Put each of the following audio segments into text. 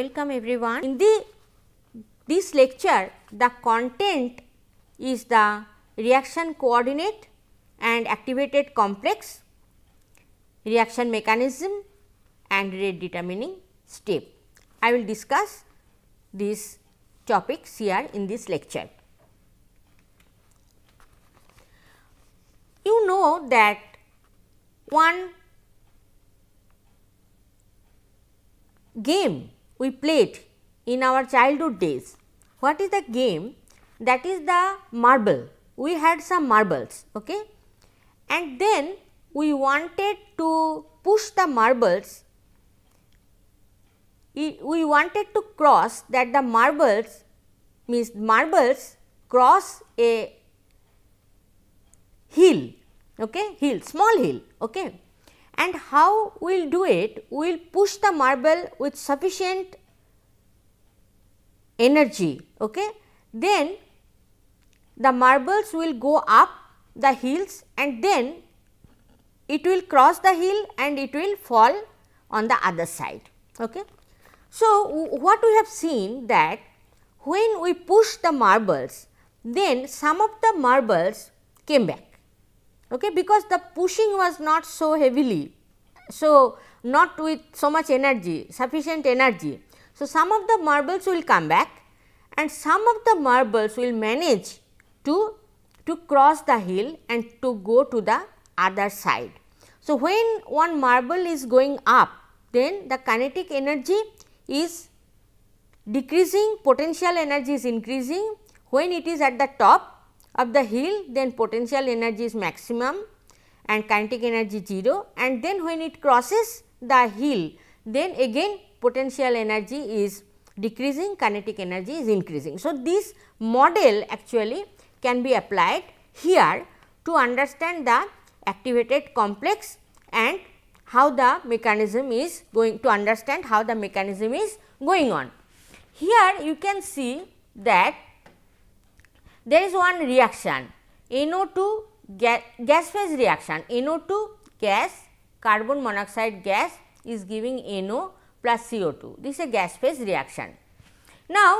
Welcome everyone. In the this lecture, the content is the reaction coordinate and activated complex, reaction mechanism and rate determining step. I will discuss these topics here in this lecture. You know that one game we played in our childhood days. What is the game? That is the marble. We had some marbles, okay? And then we wanted to push the marbles. We wanted to cross that the marbles means marbles cross a hill, okay, hill, small hill, okay and how we will do it? We will push the marble with sufficient energy. Okay? Then the marbles will go up the hills and then it will cross the hill and it will fall on the other side. Okay? So, what we have seen that when we push the marbles, then some of the marbles came back okay, because the pushing was not so heavily. So, not with so much energy, sufficient energy. So, some of the marbles will come back and some of the marbles will manage to, to cross the hill and to go to the other side. So, when one marble is going up, then the kinetic energy is decreasing, potential energy is increasing. When it is at the top, up the hill then potential energy is maximum and kinetic energy 0 and then when it crosses the hill then again potential energy is decreasing kinetic energy is increasing. So, this model actually can be applied here to understand the activated complex and how the mechanism is going to understand how the mechanism is going on. Here you can see that there is one reaction NO2 ga gas phase reaction NO2 gas carbon monoxide gas is giving NO plus CO2 this is a gas phase reaction. Now,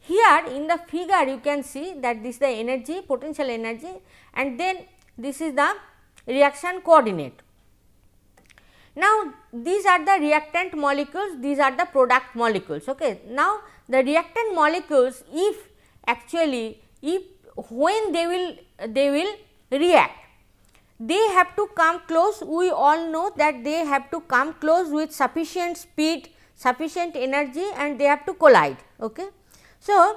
here in the figure you can see that this is the energy potential energy and then this is the reaction coordinate. Now, these are the reactant molecules, these are the product molecules. Okay. Now, the reactant molecules if actually if when they will they will react they have to come close we all know that they have to come close with sufficient speed sufficient energy and they have to collide okay so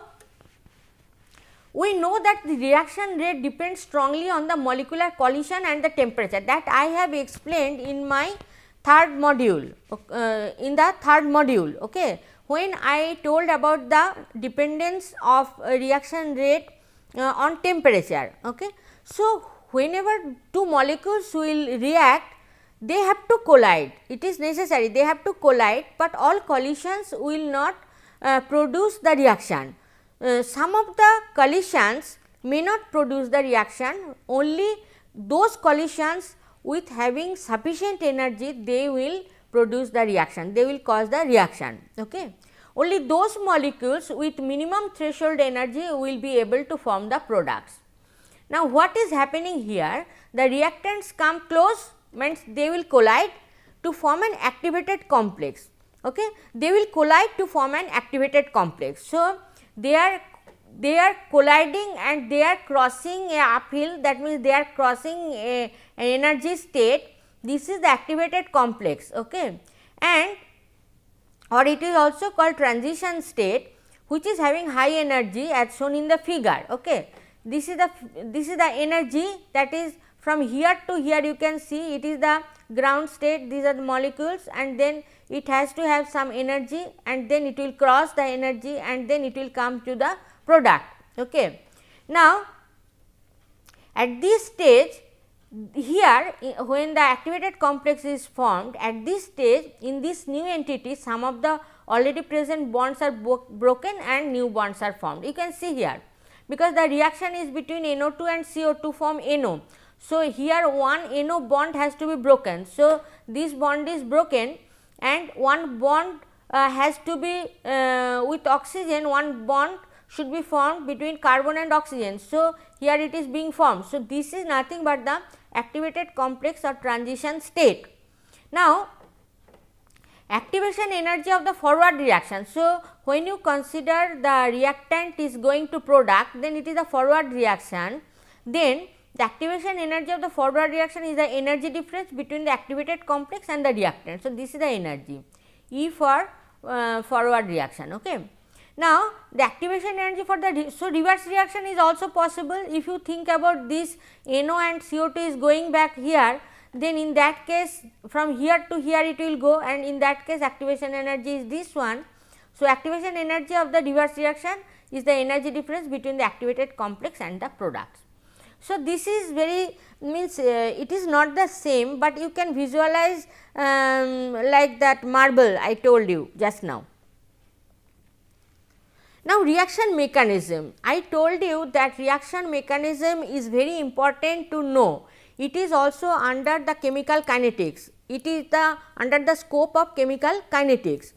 we know that the reaction rate depends strongly on the molecular collision and the temperature that i have explained in my third module uh, in the third module okay when I told about the dependence of reaction rate uh, on temperature. Okay. So, whenever two molecules will react they have to collide it is necessary they have to collide, but all collisions will not uh, produce the reaction. Uh, some of the collisions may not produce the reaction only those collisions with having sufficient energy they will produce the reaction, they will cause the reaction. Okay. Only those molecules with minimum threshold energy will be able to form the products. Now, what is happening here? The reactants come close means they will collide to form an activated complex. Okay. They will collide to form an activated complex. So, they are they are colliding and they are crossing a uphill that means they are crossing a, a energy state this is the activated complex okay. and or it is also called transition state which is having high energy as shown in the figure. Okay. This is the this is the energy that is from here to here you can see it is the ground state these are the molecules and then it has to have some energy and then it will cross the energy and then it will come to the product. Okay. Now, at this stage here when the activated complex is formed at this stage in this new entity some of the already present bonds are broken and new bonds are formed. You can see here because the reaction is between NO2 and CO2 form NO. So, here one NO bond has to be broken. So, this bond is broken and one bond uh, has to be uh, with oxygen one bond should be formed between carbon and oxygen. So, here it is being formed. So, this is nothing but the activated complex or transition state. Now, activation energy of the forward reaction. So, when you consider the reactant is going to product then it is a forward reaction then the activation energy of the forward reaction is the energy difference between the activated complex and the reactant. So, this is the energy E for uh, forward reaction. Okay. Now, the activation energy for the so reverse reaction is also possible if you think about this NO and CO2 is going back here then in that case from here to here it will go and in that case activation energy is this one. So, activation energy of the reverse reaction is the energy difference between the activated complex and the products. So, this is very means uh, it is not the same, but you can visualize um, like that marble I told you just now. Now reaction mechanism. I told you that reaction mechanism is very important to know. It is also under the chemical kinetics. It is the under the scope of chemical kinetics.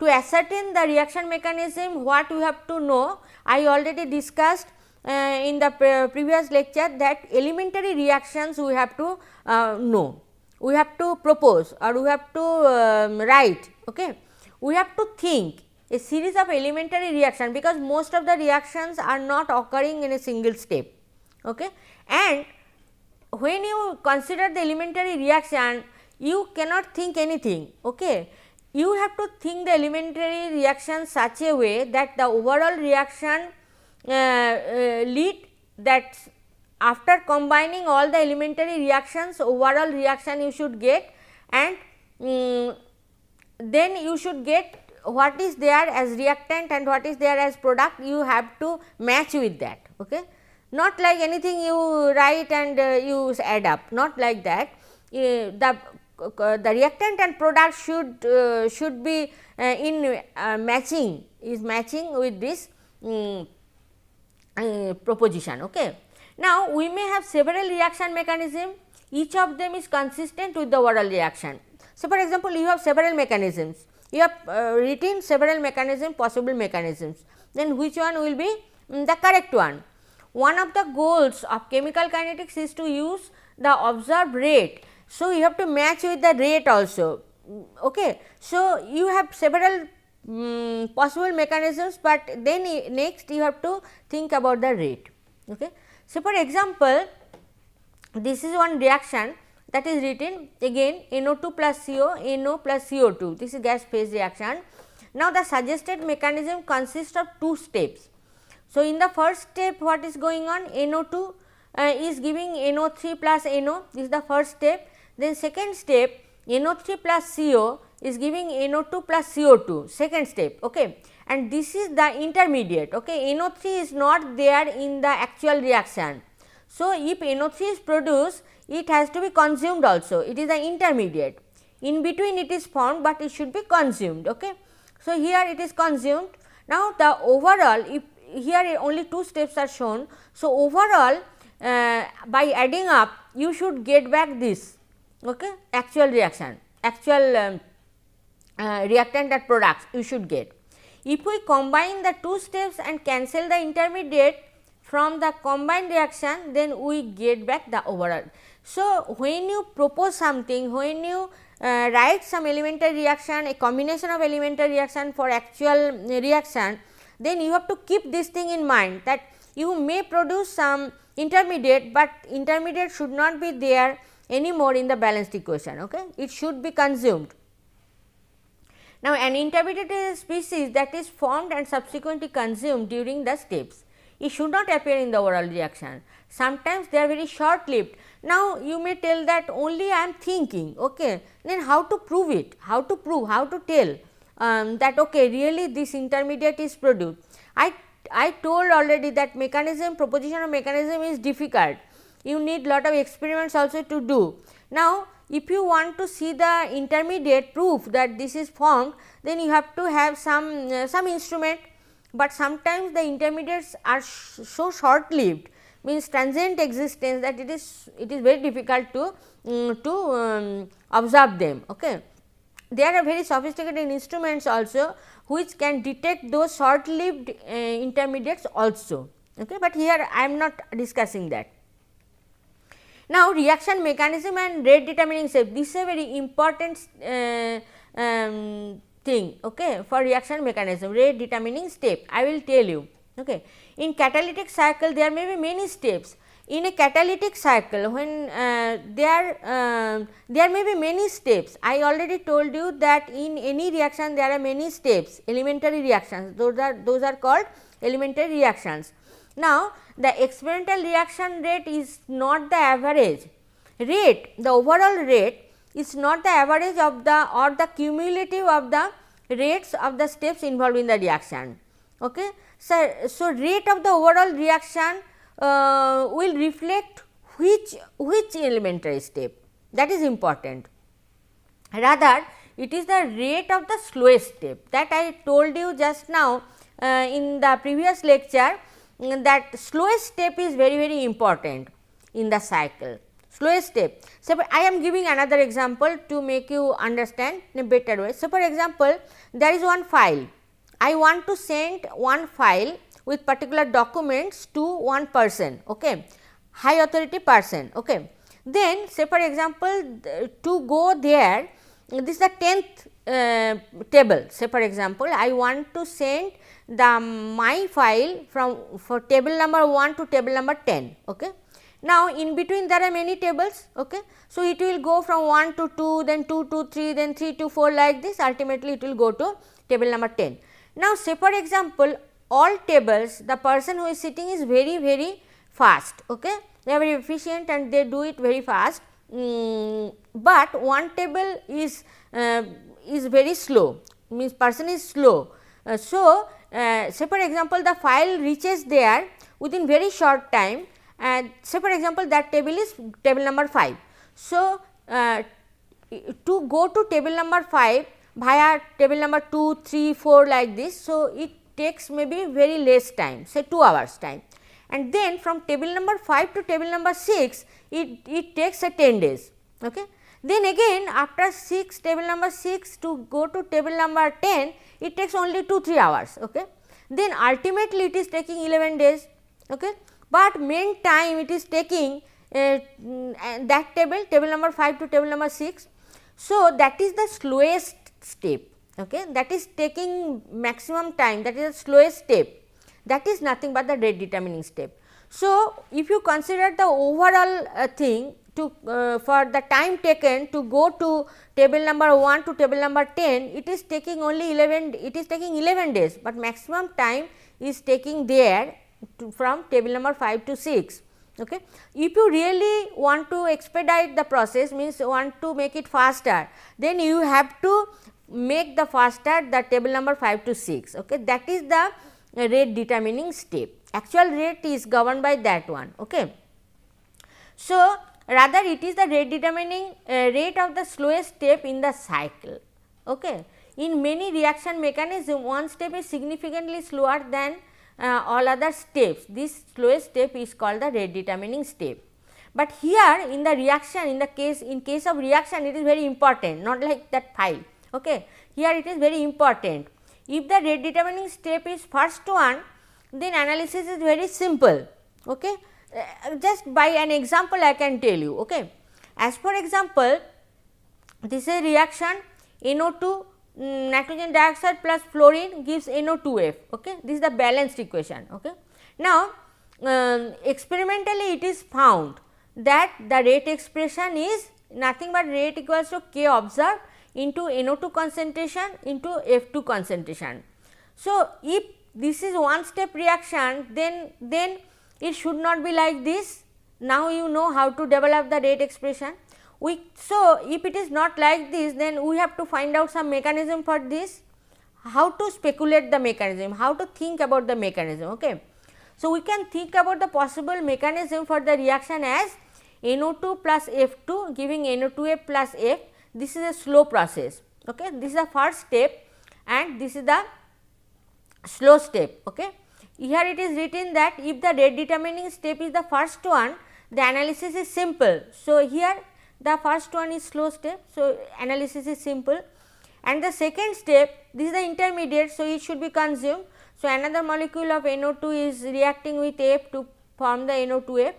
To ascertain the reaction mechanism what you have to know I already discussed uh, in the pre previous lecture that elementary reactions we have to uh, know. We have to propose or we have to um, write. Okay. We have to think a series of elementary reaction because most of the reactions are not occurring in a single step. Okay? And when you consider the elementary reaction, you cannot think anything. Okay? You have to think the elementary reaction such a way that the overall reaction uh, uh, lead that after combining all the elementary reactions overall reaction you should get and um, then you should get what is there as reactant and what is there as product you have to match with that. Okay. Not like anything you write and uh, you add up, not like that. Uh, the uh, the reactant and product should uh, should be uh, in uh, matching is matching with this um, proposition okay now we may have several reaction mechanism each of them is consistent with the overall reaction so for example you have several mechanisms you have uh, written several mechanism possible mechanisms then which one will be um, the correct one. One of the goals of chemical kinetics is to use the observed rate. So, you have to match with the rate also. Mm, okay. So, you have several um, possible mechanisms, but then next you have to think about the rate. Okay. So, for example, this is one reaction that is written again NO2 plus CO, NO plus CO2. This is gas phase reaction. Now, the suggested mechanism consists of two steps. So, in the first step what is going on NO2 uh, is giving NO3 plus NO this is the first step. Then second step NO3 plus CO is giving NO2 plus CO2 second step okay. and this is the intermediate okay. NO3 is not there in the actual reaction. So, if NO3 is produced it has to be consumed also. It is an intermediate. In between it is formed, but it should be consumed. Okay. So, here it is consumed. Now, the overall if here only two steps are shown. So, overall uh, by adding up you should get back this okay, actual reaction, actual um, uh, reactant and products you should get. If we combine the two steps and cancel the intermediate from the combined reaction then we get back the overall. So, when you propose something, when you uh, write some elementary reaction, a combination of elementary reaction for actual uh, reaction, then you have to keep this thing in mind that you may produce some intermediate, but intermediate should not be there anymore in the balanced equation. Okay? It should be consumed. Now, an intermediate is a species that is formed and subsequently consumed during the steps. It should not appear in the overall reaction. Sometimes they are very short lived. Now, you may tell that only I am thinking, okay. then how to prove it, how to prove, how to tell um, that okay, really this intermediate is produced. I, I told already that mechanism, proposition of mechanism is difficult, you need lot of experiments also to do. Now, if you want to see the intermediate proof that this is formed, then you have to have some, uh, some instrument, but sometimes the intermediates are so short lived means transient existence that it is it is very difficult to um, to um, observe them. Okay. There are very sophisticated instruments also which can detect those short lived uh, intermediates also, okay. but here I am not discussing that. Now, reaction mechanism and rate determining step. this is a very important uh, um, thing okay, for reaction mechanism rate determining step I will tell you. Okay. In catalytic cycle there may be many steps. In a catalytic cycle when uh, there, uh, there may be many steps. I already told you that in any reaction there are many steps elementary reactions those are those are called elementary reactions. Now, the experimental reaction rate is not the average rate the overall rate is not the average of the or the cumulative of the rates of the steps involved in the reaction. Okay. So, so rate of the overall reaction uh, will reflect which which elementary step that is important. Rather, it is the rate of the slowest step that I told you just now uh, in the previous lecture mm, that slowest step is very very important in the cycle slowest step. So, I am giving another example to make you understand in a better way. So, for example, there is one file I want to send one file with particular documents to one person, okay, high authority person. Okay. Then say for example, to go there this is the 10th uh, table say for example, I want to send the my file from for table number 1 to table number 10. Okay. Now, in between there are many tables. Okay. So, it will go from 1 to 2 then 2 to 3 then 3 to 4 like this ultimately it will go to table number 10. Now, say for example, all tables the person who is sitting is very very fast, okay? they are very efficient and they do it very fast, mm, but one table is, uh, is very slow means person is slow. Uh, so, uh, say for example, the file reaches there within very short time and say for example, that table is table number 5. So, uh, to go to table number 5 via table number 2, 3, 4 like this. So, it takes maybe very less time say 2 hours time and then from table number 5 to table number 6 it, it takes a 10 days. Okay. Then again after 6 table number 6 to go to table number 10 it takes only 2 3 hours. Okay. Then ultimately it is taking 11 days, okay. but main time it is taking uh, mm, uh that table table number 5 to table number 6. So, that is the slowest step okay that is taking maximum time that is the slowest step that is nothing but the rate determining step. So, if you consider the overall uh, thing to uh, for the time taken to go to table number 1 to table number 10 it is taking only 11 it is taking 11 days, but maximum time is taking there to, from table number 5 to 6. Okay. If you really want to expedite the process means want to make it faster, then you have to make the faster the table number 5 to 6. Okay. That is the rate determining step. Actual rate is governed by that one. Okay. So, rather it is the rate determining uh, rate of the slowest step in the cycle. Okay. In many reaction mechanism, one step is significantly slower than uh, all other steps. This slowest step is called the rate determining step. But here in the reaction in the case in case of reaction it is very important not like that file. Okay. Here it is very important. If the rate determining step is first one then analysis is very simple. Okay. Uh, just by an example I can tell you. Okay. As for example, this is reaction NO2 Mm, nitrogen dioxide plus fluorine gives NO2F. Okay, this is the balanced equation. Okay, now um, experimentally it is found that the rate expression is nothing but rate equals to K observed into NO2 concentration into F2 concentration. So, if this is one step reaction then then it should not be like this. Now, you know how to develop the rate expression. We, so, if it is not like this then we have to find out some mechanism for this, how to speculate the mechanism, how to think about the mechanism. Okay. So, we can think about the possible mechanism for the reaction as NO2 plus F2 giving NO2A plus F. This is a slow process. Okay. This is the first step and this is the slow step. Okay. Here it is written that if the rate determining step is the first one, the analysis is simple. So, here the first one is slow step. So, analysis is simple and the second step this is the intermediate. So, it should be consumed. So, another molecule of NO2 is reacting with F to form the NO2F.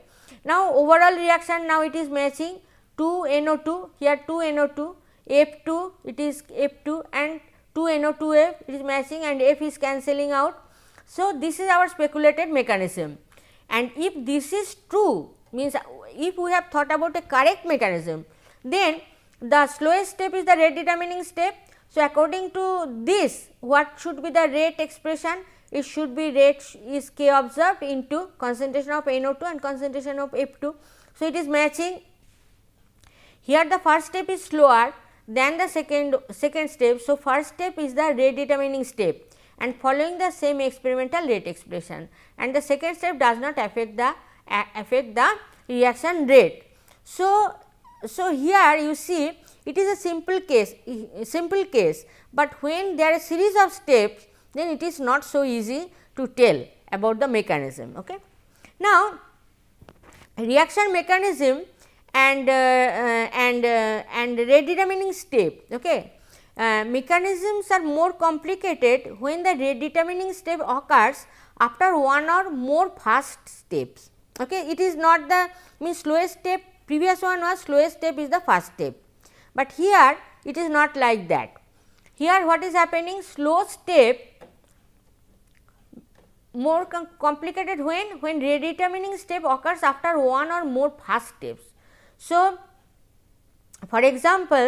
Now, overall reaction now it is matching 2 NO2 here 2 NO2 F2 it is F2 and 2 NO2F it is matching and F is cancelling out. So, this is our speculated mechanism and if this is true means if we have thought about a correct mechanism, then the slowest step is the rate determining step. So, according to this what should be the rate expression? It should be rate is k observed into concentration of NO2 and concentration of F2. So, it is matching here the first step is slower than the second second step. So, first step is the rate determining step and following the same experimental rate expression and the second step does not affect the affect the reaction rate. So, so here you see it is a simple case simple case, but when there are series of steps then it is not so easy to tell about the mechanism. Okay. Now, reaction mechanism and uh, uh, and uh, and redetermining step. Okay. Uh, mechanisms are more complicated when the redetermining step occurs after one or more fast steps okay it is not the means slowest step previous one was slowest step is the first step but here it is not like that here what is happening slow step more com complicated when when redetermining step occurs after one or more fast steps so for example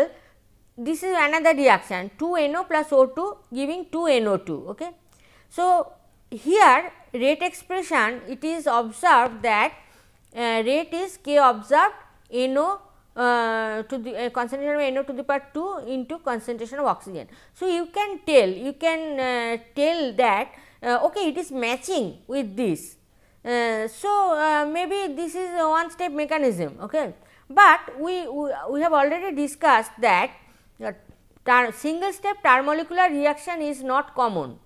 this is another reaction 2 NO plus O2 giving 2 NO2. Okay. So, here rate expression it is observed that uh, rate is k observed NO uh, to the uh, concentration of NO to the power 2 into concentration of oxygen. So, you can tell you can uh, tell that uh, okay it is matching with this. Uh, so, maybe this is a one step mechanism, okay. but we, we, we have already discussed that single step termolecular reaction is not common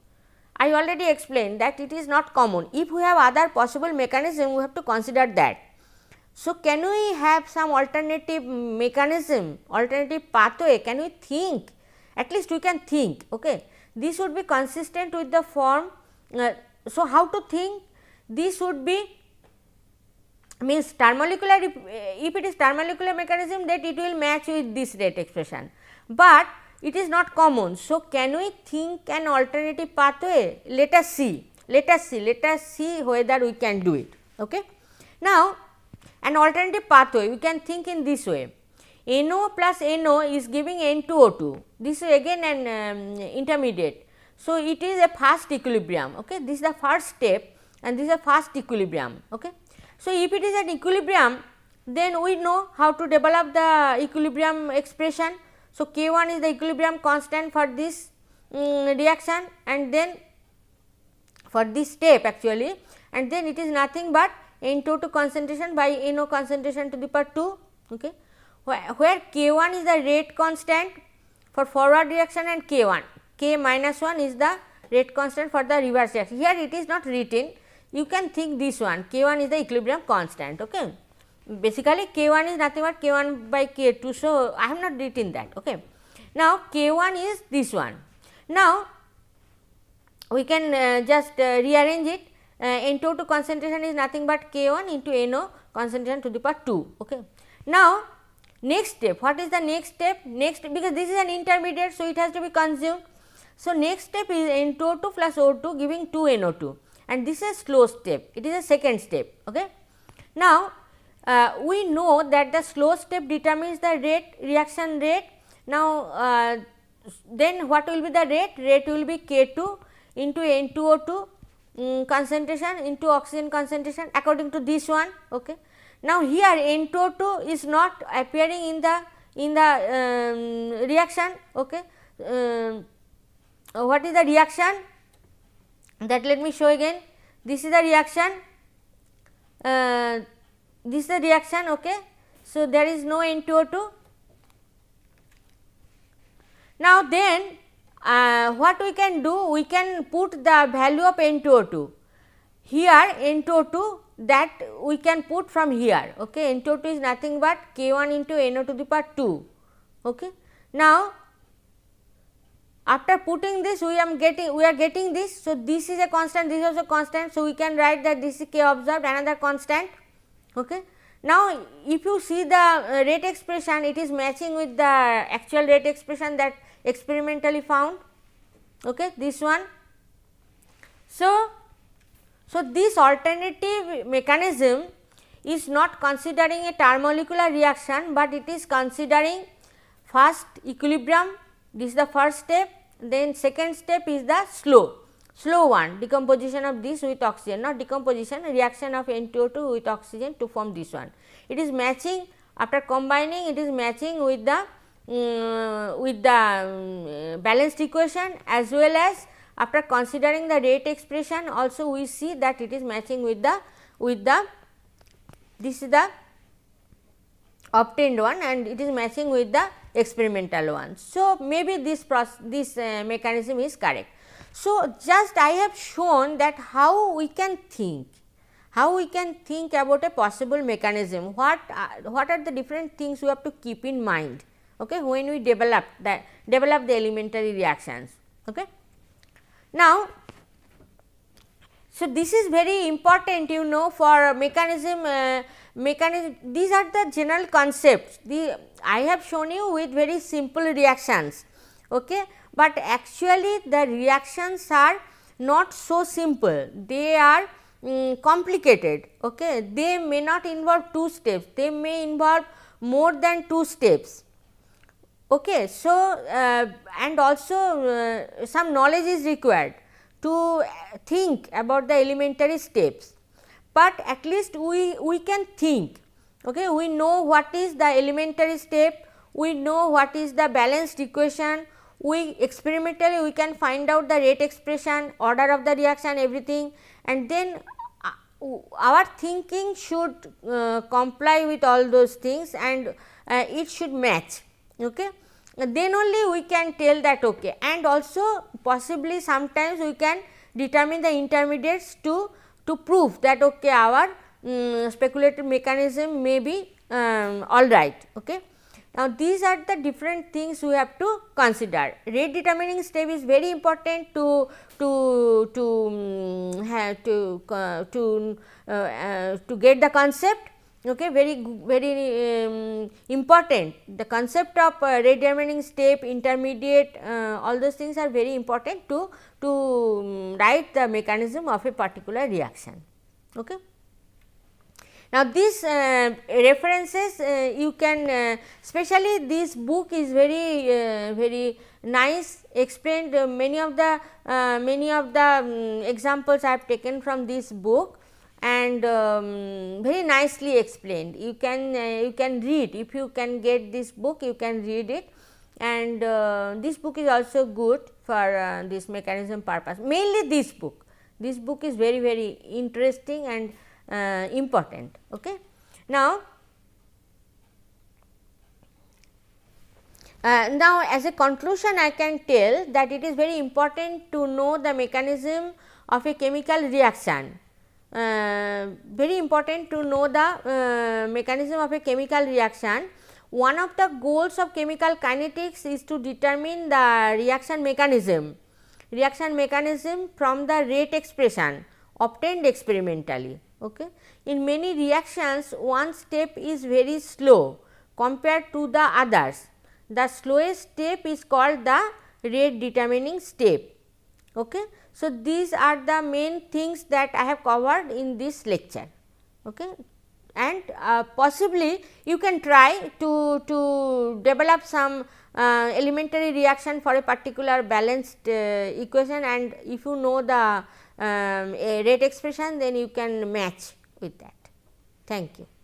I already explained that it is not common. If we have other possible mechanism, we have to consider that. So, can we have some alternative mechanism, alternative pathway, can we think, at least we can think, okay. This would be consistent with the form, uh, so how to think? This would be means thermolecular, if, if it is thermolecular mechanism that it will match with this rate expression, but it is not common. So, can we think an alternative pathway? Let us see, let us see, let us see whether we can do it. Okay? Now, an alternative pathway we can think in this way NO plus NO is giving N2O2 this is again an um, intermediate. So, it is a fast equilibrium okay this is the first step and this is a fast equilibrium okay. So, if it is an equilibrium then we know how to develop the equilibrium expression so, K1 is the equilibrium constant for this um, reaction and then for this step actually and then it is nothing but n to concentration by NO concentration to the power 2 okay, where, where K1 is the rate constant for forward reaction and K1, K minus 1 is the rate constant for the reverse reaction. Here it is not written, you can think this one K1 is the equilibrium constant. Okay basically k 1 is nothing but k 1 by k 2. So, I have not written that. Okay. Now, k 1 is this one. Now, we can uh, just uh, rearrange it uh, two to concentration is nothing but k 1 into NO concentration to the power 2. Okay. Now, next step what is the next step next because this is an intermediate. So, it has to be consumed. So, next step is N 2 plus O2 giving 2 NO2 and this is slow step it is a second step. Okay. Now, uh, we know that the slow step determines the rate reaction rate. Now, uh, then what will be the rate? Rate will be K 2 into N2O2 mm, concentration into oxygen concentration according to this one. Okay. Now, here N2O2 is not appearing in the in the um, reaction. Okay. Um, what is the reaction? That let me show again. This is the reaction. Uh, this is the reaction okay. So, there is no N2O2. Now, then uh, what we can do? We can put the value of N2O2 here N2O2 that we can put from here okay. N2O2 is nothing but K1 into NO to the power 2 okay. Now, after putting this we am getting we are getting this. So, this is a constant this is also constant. So, we can write that this is K observed another constant Okay. Now, if you see the uh, rate expression it is matching with the actual rate expression that experimentally found okay, this one. So, so this alternative mechanism is not considering a thermomolecular reaction, but it is considering first equilibrium this is the first step then second step is the slow Slow one decomposition of this with oxygen not decomposition reaction of N2O2 with oxygen to form this one. It is matching after combining it is matching with the um, with the um, balanced equation as well as after considering the rate expression also we see that it is matching with the with the this is the obtained one and it is matching with the experimental one. So, maybe this process this uh, mechanism is correct. So, just I have shown that how we can think, how we can think about a possible mechanism, what are, uh, what are the different things we have to keep in mind okay, when we develop the, develop the elementary reactions. Okay. Now, so this is very important you know for mechanism, uh, mechanism these are the general concepts the I have shown you with very simple reactions. Okay but actually the reactions are not so simple, they are um, complicated. Okay? They may not involve two steps, they may involve more than two steps. Okay, so uh, and also uh, some knowledge is required to uh, think about the elementary steps, but at least we, we can think. Okay, we know what is the elementary step, we know what is the balanced equation, we experimentally we can find out the rate expression, order of the reaction everything and then uh, our thinking should uh, comply with all those things and uh, it should match. Okay. Then only we can tell that okay and also possibly sometimes we can determine the intermediates to, to prove that okay our um, speculative mechanism may be um, alright. Okay. Now, these are the different things we have to consider. Rate determining step is very important to to to mm, have to uh, to uh, uh, to get the concept. Okay, very very um, important. The concept of uh, rate determining step, intermediate, uh, all those things are very important to to um, write the mechanism of a particular reaction. Okay. Now, these uh, references uh, you can uh, especially this book is very uh, very nice explained many of the uh, many of the um, examples I have taken from this book and um, very nicely explained. You can uh, you can read if you can get this book you can read it and this book is also good for this mechanism purpose mainly this book. This book is very very interesting and uh, important. Okay. Now, uh, now as a conclusion I can tell that it is very important to know the mechanism of a chemical reaction. Uh, very important to know the uh, mechanism of a chemical reaction. One of the goals of chemical kinetics is to determine the reaction mechanism, reaction mechanism from the rate expression obtained experimentally. Okay. In many reactions one step is very slow compared to the others. The slowest step is called the rate determining step. Okay. So, these are the main things that I have covered in this lecture. Okay. And uh, possibly you can try to, to develop some uh, elementary reaction for a particular balanced uh, equation and if you know the um, rate expression then you can match with that. Thank you.